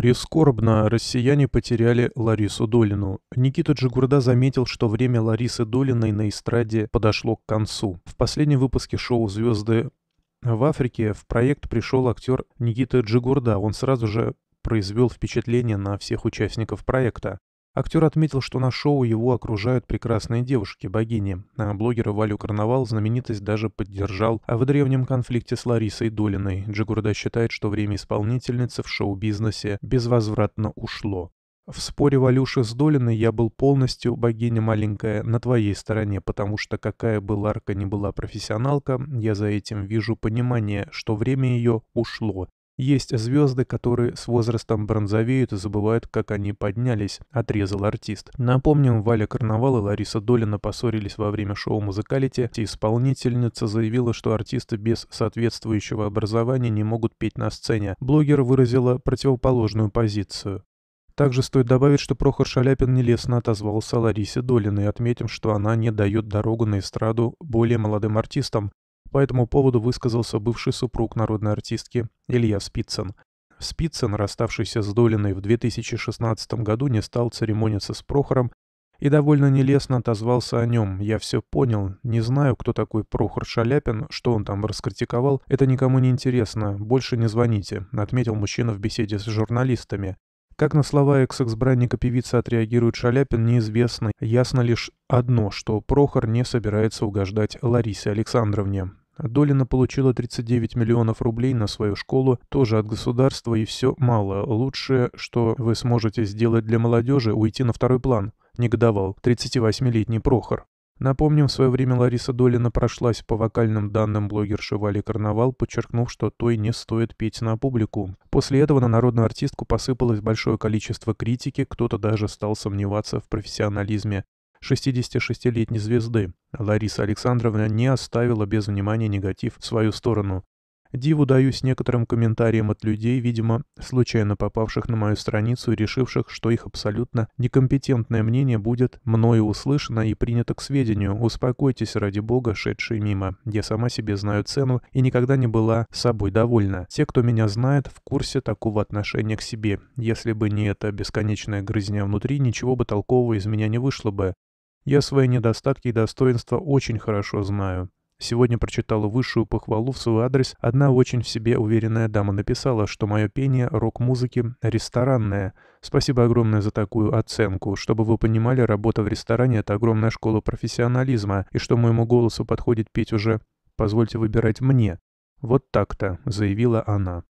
Прискорбно, россияне потеряли Ларису Долину. Никита Джигурда заметил, что время Ларисы Долиной на эстраде подошло к концу. В последнем выпуске шоу «Звезды в Африке» в проект пришел актер Никита Джигурда. Он сразу же произвел впечатление на всех участников проекта. Актер отметил, что на шоу его окружают прекрасные девушки-богини, а блогера Валю Карнавал знаменитость даже поддержал а в древнем конфликте с Ларисой Долиной. Джигурда считает, что время исполнительницы в шоу-бизнесе безвозвратно ушло. В споре Валюши с Долиной я был полностью, богиня маленькая, на твоей стороне, потому что какая бы Ларка ни была профессионалка, я за этим вижу понимание, что время ее ушло, есть звезды, которые с возрастом бронзовеют и забывают, как они поднялись, отрезал артист. Напомним, Валя Карнавал и Лариса Долина поссорились во время шоу «Музыкалити», и исполнительница заявила, что артисты без соответствующего образования не могут петь на сцене. Блогер выразила противоположную позицию. Также стоит добавить, что Прохор Шаляпин нелестно отозвался Ларисе Долиной, отметим, что она не дает дорогу на эстраду более молодым артистам, по этому поводу высказался бывший супруг народной артистки Илья Спицын. Спицын, расставшийся с Долиной в 2016 году, не стал церемониться с Прохором и довольно нелестно отозвался о нем. «Я все понял. Не знаю, кто такой Прохор Шаляпин, что он там раскритиковал. Это никому не интересно. Больше не звоните», — отметил мужчина в беседе с журналистами. Как на слова экс-эксбранника певицы отреагирует Шаляпин, неизвестно. Ясно лишь одно, что Прохор не собирается угождать Ларисе Александровне. Долина получила 39 миллионов рублей на свою школу, тоже от государства, и все мало. Лучшее, что вы сможете сделать для молодежи, уйти на второй план», – негодовал 38-летний Прохор. Напомним, в свое время Лариса Долина прошлась по вокальным данным блогерши Вали Карнавал, подчеркнув, что той не стоит петь на публику. После этого на народную артистку посыпалось большое количество критики, кто-то даже стал сомневаться в профессионализме 66-летней звезды. Лариса Александровна не оставила без внимания негатив в свою сторону. Диву даюсь некоторым комментариям от людей, видимо, случайно попавших на мою страницу и решивших, что их абсолютно некомпетентное мнение будет мною услышано и принято к сведению. Успокойтесь, ради бога, шедшие мимо. Я сама себе знаю цену и никогда не была собой довольна. Те, кто меня знает, в курсе такого отношения к себе. Если бы не эта бесконечная грызня внутри, ничего бы толкового из меня не вышло бы. Я свои недостатки и достоинства очень хорошо знаю. Сегодня прочитала высшую похвалу в свой адрес. Одна очень в себе уверенная дама написала, что мое пение рок-музыки ресторанное. Спасибо огромное за такую оценку. Чтобы вы понимали, работа в ресторане — это огромная школа профессионализма, и что моему голосу подходит петь уже «позвольте выбирать мне». Вот так-то, заявила она.